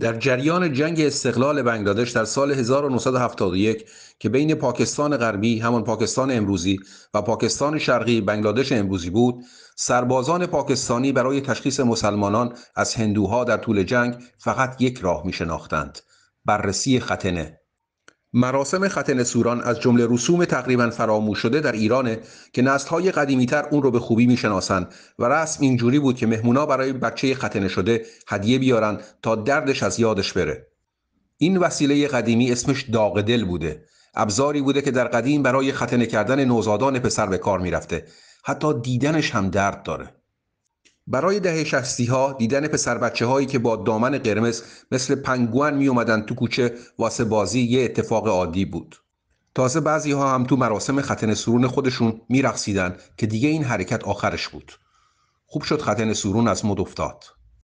در جریان جنگ استقلال بنگلادش در سال 1971 که بین پاکستان غربی همان پاکستان امروزی و پاکستان شرقی بنگلادش امروزی بود سربازان پاکستانی برای تشخیص مسلمانان از هندوها در طول جنگ فقط یک راه می شناختند بررسی ختنه مراسم ختن سوران از جمله رسوم تقریبا فراموش شده در ایرانه که نسلهای قدیمیتر اون رو به خوبی میشناسند و رسم اینجوری بود که مهمونا برای بچه ختنه شده هدیه بیارن تا دردش از یادش بره این وسیله قدیمی اسمش داغ دل بوده ابزاری بوده که در قدیم برای ختنه کردن نوزادان پسر به کار میرفته حتی دیدنش هم درد داره برای دهه شستی ها دیدن پسر بچه هایی که با دامن قرمز مثل پنگوان می اومدن تو کوچه واسه بازی یه اتفاق عادی بود تازه بعضی ها هم تو مراسم ختن سرون خودشون رخصیدن که دیگه این حرکت آخرش بود خوب شد ختن سرون از مد افتاد